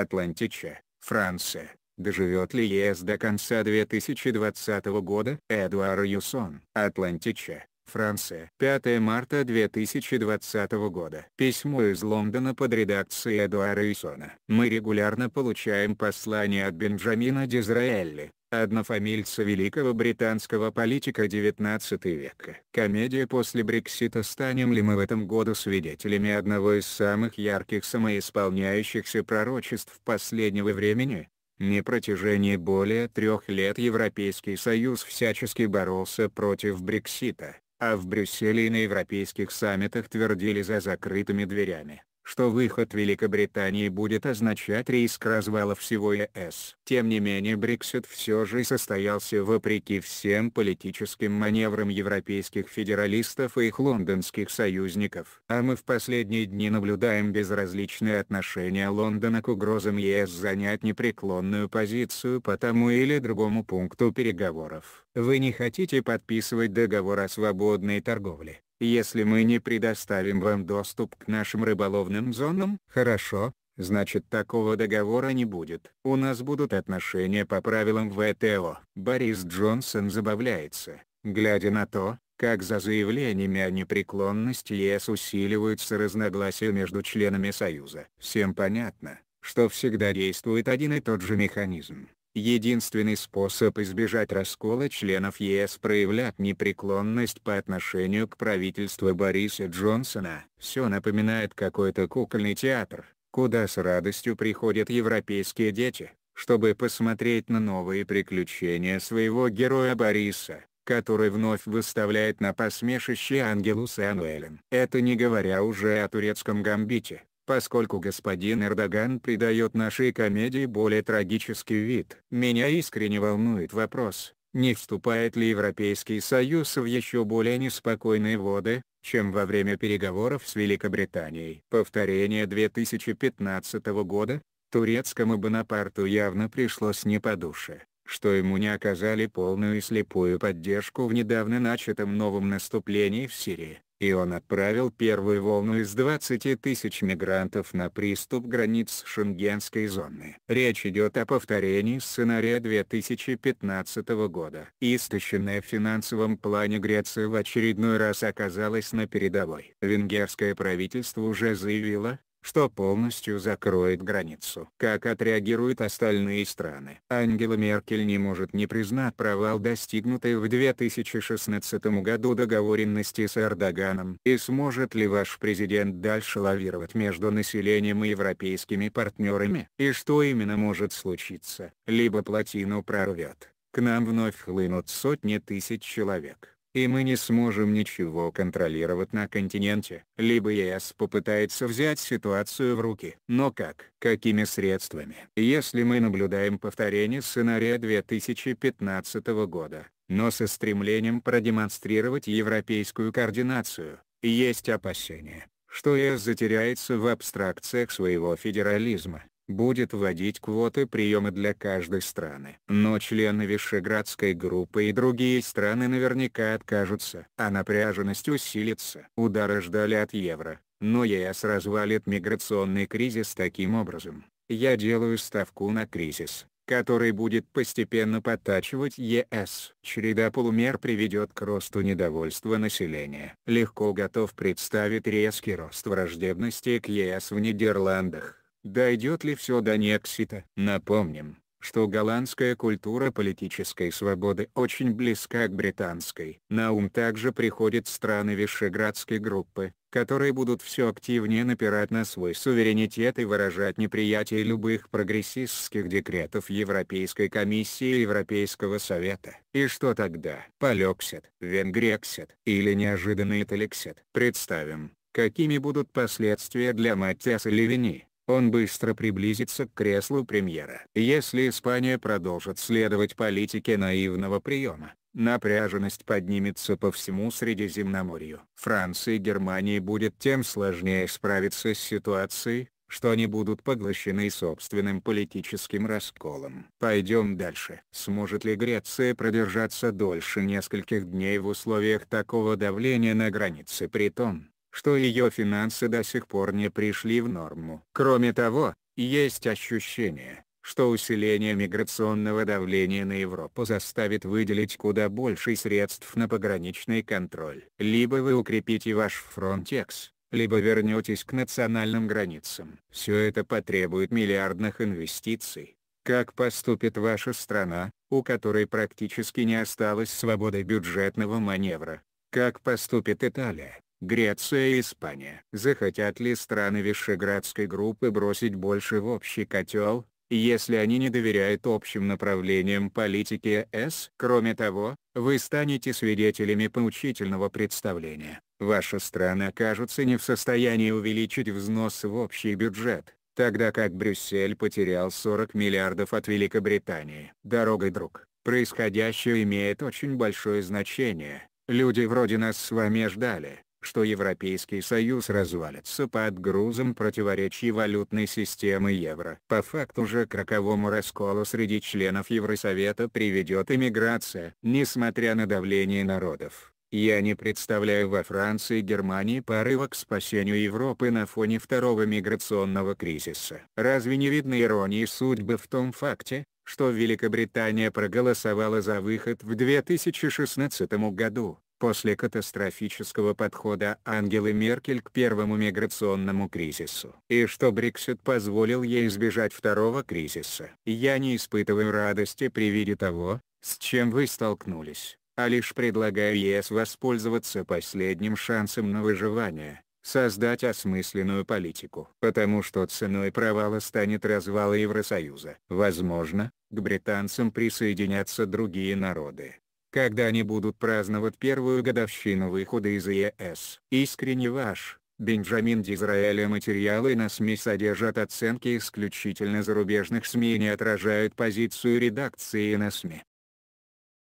Атлантича, Франция. Доживет ли ЕС до конца 2020 года? Эдуар Юсон. Атлантича, Франция. 5 марта 2020 года. Письмо из Лондона под редакцией Эдуара Юсона. Мы регулярно получаем послания от Бенджамина Дизраэли, однофамильца великого британского политика 19 века. Комедия после Брексита «Станем ли мы в этом году свидетелями одного из самых ярких самоисполняющихся пророчеств последнего времени?» На протяжении более трех лет Европейский Союз всячески боролся против Брексита, а в Брюсселе и на европейских саммитах твердили за закрытыми дверями что выход Великобритании будет означать риск развала всего ЕС. Тем не менее Брексит все же состоялся вопреки всем политическим маневрам европейских федералистов и их лондонских союзников. А мы в последние дни наблюдаем безразличное отношение Лондона к угрозам ЕС занять непреклонную позицию по тому или другому пункту переговоров. Вы не хотите подписывать договор о свободной торговле? если мы не предоставим вам доступ к нашим рыболовным зонам. Хорошо, значит такого договора не будет. У нас будут отношения по правилам ВТО. Борис Джонсон забавляется, глядя на то, как за заявлениями о непреклонности ЕС усиливаются разногласия между членами Союза. Всем понятно, что всегда действует один и тот же механизм. Единственный способ избежать раскола членов ЕС проявлять непреклонность по отношению к правительству Бориса Джонсона. Все напоминает какой-то кукольный театр, куда с радостью приходят европейские дети, чтобы посмотреть на новые приключения своего героя Бориса, который вновь выставляет на посмешище Ангелу Сэнуэлен. Это не говоря уже о турецком гамбите поскольку господин Эрдоган придает нашей комедии более трагический вид. Меня искренне волнует вопрос, не вступает ли Европейский Союз в еще более неспокойные воды, чем во время переговоров с Великобританией. Повторение 2015 года, турецкому Бонапарту явно пришлось не по душе, что ему не оказали полную и слепую поддержку в недавно начатом новом наступлении в Сирии и он отправил первую волну из 20 тысяч мигрантов на приступ границ Шенгенской зоны. Речь идет о повторении сценария 2015 года. Истощенная в финансовом плане Греция в очередной раз оказалась на передовой. Венгерское правительство уже заявило, что полностью закроет границу. Как отреагируют остальные страны? Ангела Меркель не может не признать провал достигнутой в 2016 году договоренности с Эрдоганом. И сможет ли ваш президент дальше лавировать между населением и европейскими партнерами? И что именно может случиться? Либо плотину прорвет, к нам вновь хлынут сотни тысяч человек и мы не сможем ничего контролировать на континенте. Либо ЕС попытается взять ситуацию в руки. Но как? Какими средствами? Если мы наблюдаем повторение сценария 2015 года, но со стремлением продемонстрировать европейскую координацию, есть опасения, что ЕС затеряется в абстракциях своего федерализма будет вводить квоты приема для каждой страны. Но члены Вишеградской группы и другие страны наверняка откажутся. А напряженность усилится. Удары ждали от евро, но ЕС развалит миграционный кризис таким образом. Я делаю ставку на кризис который будет постепенно подтачивать ЕС. Череда полумер приведет к росту недовольства населения. Легко готов представить резкий рост враждебности к ЕС в Нидерландах. Дойдет ли все до Нексита? Напомним, что голландская культура политической свободы очень близка к британской. На ум также приходят страны Вишеградской группы, которые будут все активнее напирать на свой суверенитет и выражать неприятие любых прогрессистских декретов Европейской комиссии и Европейского совета. И что тогда? Полексит, Венгрексит или неожиданный Талексит? Представим, какими будут последствия для Матиаса Левини он быстро приблизится к креслу премьера. Если Испания продолжит следовать политике наивного приема, напряженность поднимется по всему Средиземноморью. Франции и Германии будет тем сложнее справиться с ситуацией, что они будут поглощены собственным политическим расколом. Пойдем дальше. Сможет ли Греция продержаться дольше нескольких дней в условиях такого давления на границе при том, что ее финансы до сих пор не пришли в норму. Кроме того, есть ощущение, что усиление миграционного давления на Европу заставит выделить куда больше средств на пограничный контроль. Либо вы укрепите ваш Frontex, либо вернетесь к национальным границам. Все это потребует миллиардных инвестиций. Как поступит ваша страна, у которой практически не осталось свободы бюджетного маневра? Как поступит Италия, Греция и Испания. Захотят ли страны Вишеградской группы бросить больше в общий котел, если они не доверяют общим направлениям политики ЕС? Кроме того, вы станете свидетелями поучительного представления. Ваши страны окажутся не в состоянии увеличить взнос в общий бюджет, тогда как Брюссель потерял 40 миллиардов от Великобритании. Дорогой друг, происходящее имеет очень большое значение. Люди вроде нас с вами ждали, что Европейский Союз развалится под грузом противоречий валютной системы евро. По факту же к роковому расколу среди членов Евросовета приведет иммиграция. Несмотря на давление народов, я не представляю во Франции и Германии порыва к спасению Европы на фоне второго миграционного кризиса. Разве не видно иронии судьбы в том факте, что Великобритания проголосовала за выход в 2016 году, после катастрофического подхода Ангелы Меркель к первому миграционному кризису. И что Брексит позволил ей избежать второго кризиса. Я не испытываю радости при виде того, с чем вы столкнулись, а лишь предлагаю ЕС воспользоваться последним шансом на выживание, создать осмысленную политику, потому что ценой провала станет развал Евросоюза. Возможно, к британцам присоединятся другие народы, когда они будут праздновать первую годовщину выхода из ЕС. Искренне ваш, Бенджамин Дизраэля материалы на СМИ содержат оценки исключительно зарубежных СМИ и не отражают позицию редакции на СМИ.